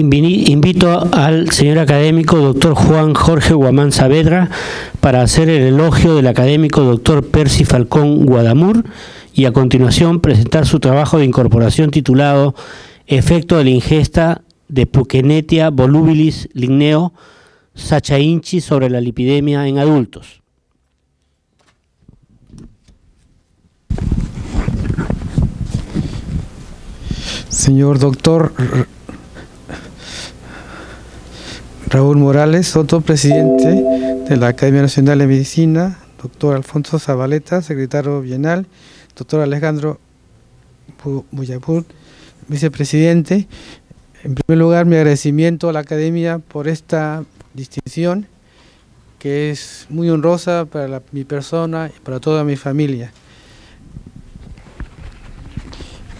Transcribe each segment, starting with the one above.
invito al señor académico doctor Juan Jorge Guamán Saavedra para hacer el elogio del académico doctor Percy Falcón Guadamur y a continuación presentar su trabajo de incorporación titulado Efecto de la ingesta de Pukenetia volubilis ligneo sachainchi sobre la lipidemia en adultos. Señor doctor Raúl Morales Soto, presidente de la Academia Nacional de Medicina, doctor Alfonso Zabaleta, secretario bienal, doctor Alejandro Buyapur, vicepresidente. En primer lugar, mi agradecimiento a la Academia por esta distinción que es muy honrosa para mi persona y para toda mi familia.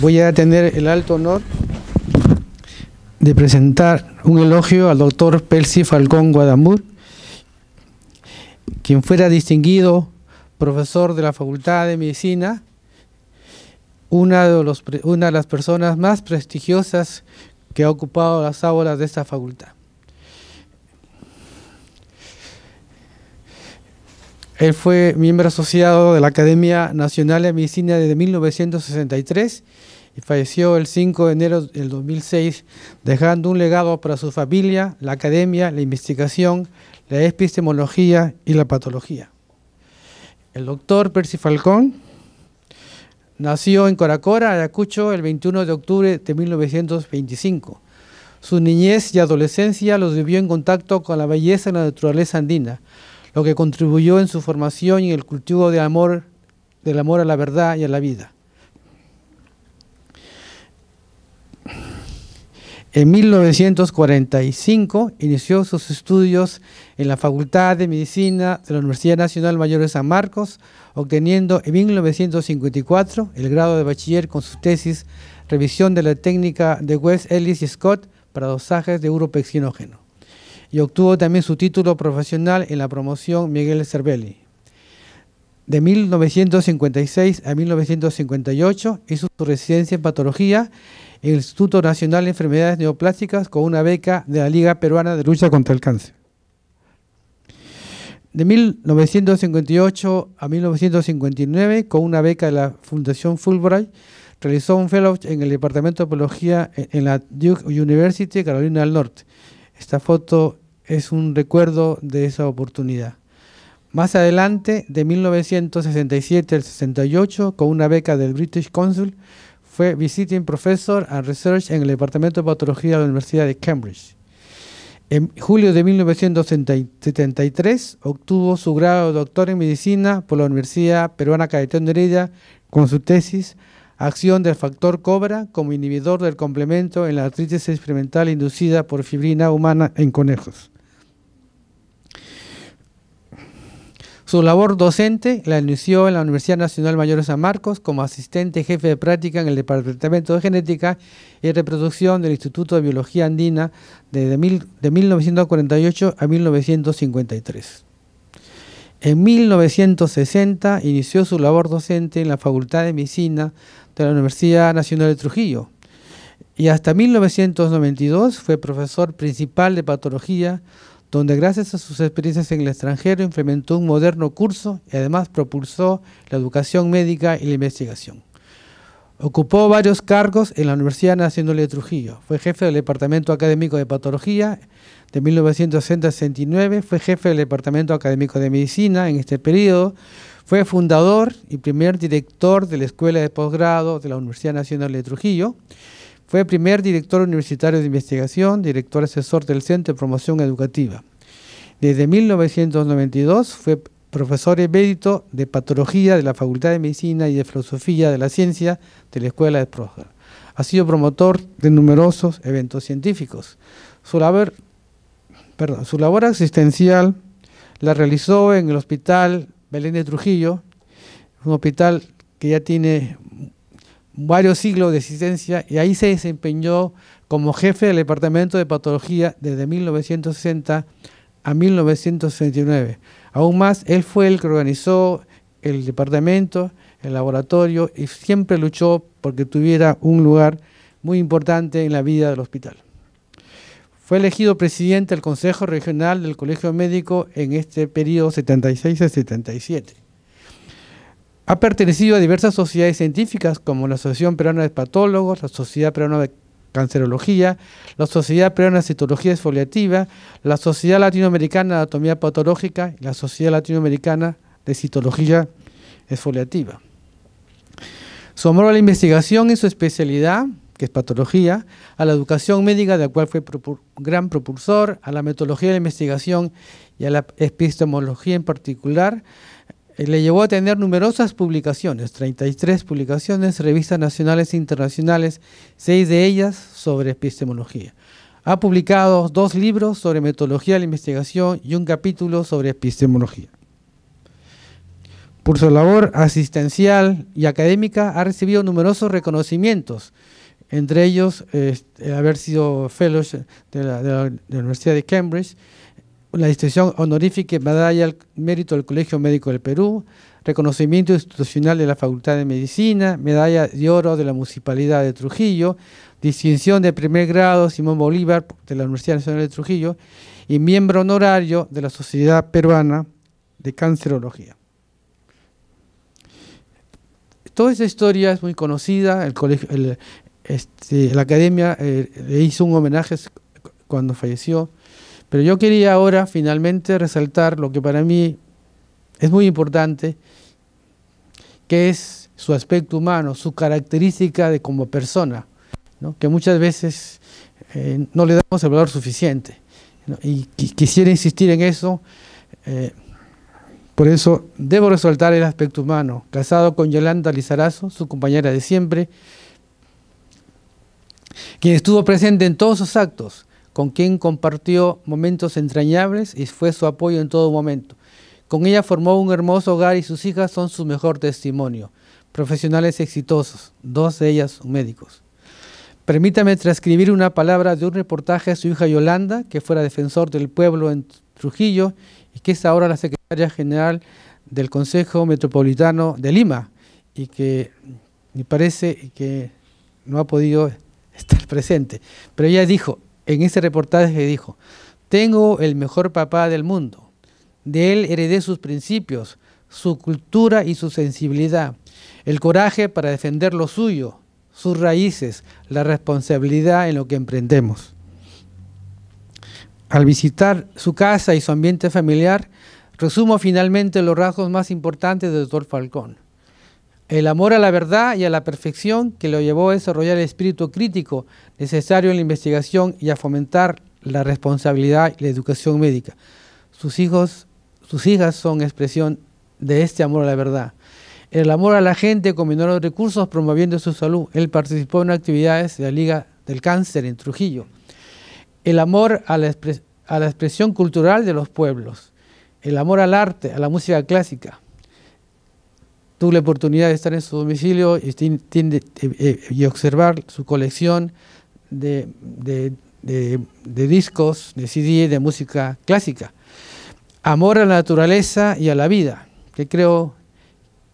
Voy a tener el alto honor de presentar un elogio al doctor Percy Falcón Guadamur, quien fuera distinguido profesor de la Facultad de Medicina, una de, una de las personas más prestigiosas que ha ocupado las aulas de esta facultad. Él fue miembro asociado de la Academia Nacional de Medicina desde 1963 y falleció el 5 de enero del 2006, dejando un legado para su familia, la academia, la investigación, la epistemología y la patología. El doctor Percy Falcón nació en Coracora, Ayacucho, el 21 de octubre de 1925. Su niñez y adolescencia los vivió en contacto con la belleza y la naturaleza andina, lo que contribuyó en su formación y el cultivo del amor, del amor a la verdad y a la vida. En 1945 inició sus estudios en la Facultad de Medicina de la Universidad Nacional Mayor de San Marcos, obteniendo en 1954 el grado de bachiller con su tesis Revisión de la técnica de West Ellis y Scott para dosajes de uropexinógeno. Y obtuvo también su título profesional en la promoción Miguel Cervelli. De 1956 a 1958 hizo su residencia en patología el Instituto Nacional de Enfermedades Neoplásticas con una beca de la Liga Peruana de Lucha contra el Cáncer. De 1958 a 1959, con una beca de la Fundación Fulbright, realizó un fellowship en el Departamento de Biología en la Duke University, Carolina del Norte. Esta foto es un recuerdo de esa oportunidad. Más adelante, de 1967 al 68, con una beca del British Consul fue Visiting Professor and Research en el Departamento de Patología de la Universidad de Cambridge. En julio de 1973 obtuvo su grado de doctor en medicina por la Universidad Peruana Cayetano de Heredia con su tesis Acción del factor cobra como inhibidor del complemento en la artritis experimental inducida por fibrina humana en conejos. Su labor docente la inició en la Universidad Nacional Mayor de San Marcos como asistente jefe de práctica en el Departamento de Genética y Reproducción del Instituto de Biología Andina desde de 1948 a 1953. En 1960 inició su labor docente en la Facultad de Medicina de la Universidad Nacional de Trujillo y hasta 1992 fue profesor principal de patología donde gracias a sus experiencias en el extranjero implementó un moderno curso y además propulsó la educación médica y la investigación. Ocupó varios cargos en la Universidad Nacional de Trujillo. Fue jefe del Departamento Académico de Patología de 1969, Fue jefe del Departamento Académico de Medicina en este periodo. Fue fundador y primer director de la Escuela de Posgrado de la Universidad Nacional de Trujillo. Fue primer director universitario de investigación, director asesor del Centro de Promoción Educativa. Desde 1992 fue profesor emérito de patología de la Facultad de Medicina y de Filosofía de la Ciencia de la Escuela de Prócer. Ha sido promotor de numerosos eventos científicos. su labor asistencial la realizó en el Hospital Belén de Trujillo, un hospital que ya tiene varios siglos de existencia y ahí se desempeñó como jefe del Departamento de Patología desde 1960 a 1969. Aún más, él fue el que organizó el departamento, el laboratorio y siempre luchó porque tuviera un lugar muy importante en la vida del hospital. Fue elegido presidente del Consejo Regional del Colegio Médico en este periodo 76 77. Ha pertenecido a diversas sociedades científicas como la Asociación Peruana de Patólogos, la Sociedad Peruana de Cancerología, la Sociedad Peruana de Citología Esfoliativa, la Sociedad Latinoamericana de Anatomía Patológica y la Sociedad Latinoamericana de Citología Esfoliativa. Su amor a la investigación y su especialidad que es patología, a la educación médica, de la cual fue gran propulsor, a la metodología de la investigación y a la epistemología en particular, le llevó a tener numerosas publicaciones, 33 publicaciones, revistas nacionales e internacionales, seis de ellas sobre epistemología. Ha publicado dos libros sobre metodología de la investigación y un capítulo sobre epistemología. Por su labor asistencial y académica ha recibido numerosos reconocimientos, entre ellos este, haber sido fellow de la, de la Universidad de Cambridge, la distinción honorífica Medalla al Mérito del Colegio Médico del Perú, reconocimiento institucional de la Facultad de Medicina, Medalla de Oro de la Municipalidad de Trujillo, distinción de primer grado Simón Bolívar de la Universidad Nacional de Trujillo y miembro honorario de la Sociedad Peruana de Cancerología. Toda esa historia es muy conocida, este, la academia eh, le hizo un homenaje cuando falleció. Pero yo quería ahora finalmente resaltar lo que para mí es muy importante, que es su aspecto humano, su característica de como persona, que muchas veces eh, no le damos el valor suficiente. Y quisiera insistir en eso. Eh, por eso debo resaltar el aspecto humano. Casado con Yolanda Lizarazo, su compañera de siempre, quien estuvo presente en todos sus actos, con quien compartió momentos entrañables y fue su apoyo en todo momento. Con ella formó un hermoso hogar y sus hijas son su mejor testimonio. Profesionales exitosos, dos de ellas médicos. Permítame transcribir una palabra de un reportaje a su hija Yolanda, que fuera defensor del pueblo en Trujillo y que es ahora la secretaria general del Consejo Metropolitano de Lima y que me parece que no ha podido estar presente. Pero ella dijo, en ese reportaje dijo, tengo el mejor papá del mundo. De él heredé sus principios, su cultura y su sensibilidad, el coraje para defender lo suyo, sus raíces, la responsabilidad en lo que emprendemos. Al visitar su casa y su ambiente familiar, resumo finalmente los rasgos más importantes de doctor Falcón. El amor a la verdad y a la perfección que lo llevó a desarrollar el espíritu crítico necesario en la investigación y a fomentar la responsabilidad y la educación médica. Sus hijos, sus hijas son expresión de este amor a la verdad. El amor a la gente con los recursos promoviendo su salud. Él participó en actividades de la Liga del Cáncer en Trujillo. El amor a la expresión cultural de los pueblos. El amor al arte, a la música clásica tuve la oportunidad de estar en su domicilio y, eh, eh, y observar su colección de, discos, de CD, de música clásica. Amor a la naturaleza y a la vida, que creo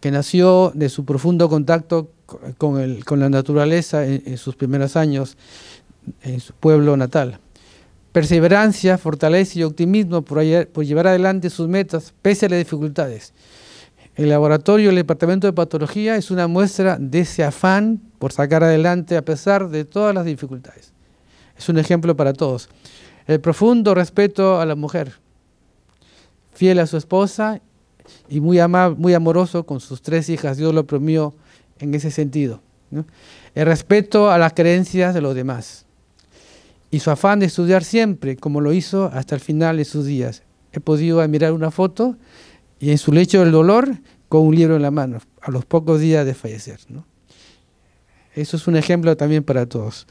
que nació de su profundo contacto con, la naturaleza en, en sus primeros años en su pueblo natal perseverancia, fortaleza y optimismo por, llevar adelante sus metas pese a las dificultades. El laboratorio el Departamento de Patología es una muestra de ese afán por sacar adelante a pesar de todas las dificultades. Es un ejemplo para todos. El profundo respeto a la mujer, fiel a su esposa y muy, amoroso con sus tres hijas. Dios lo premió en ese sentido. El respeto a las creencias de los demás y su afán de estudiar siempre, como lo hizo hasta el final de sus días. He podido admirar una foto y en su lecho del dolor con un libro en la mano, a los pocos días de fallecer. Eso es un ejemplo también para todos.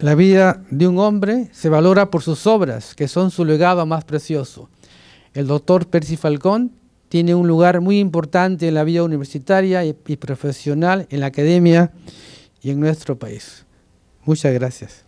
La vida de un hombre se valora por sus obras, que son su legado más precioso. El doctor Percy Falcón tiene un lugar muy importante en la vida universitaria y profesional, en la academia y en nuestro país. Muchas gracias.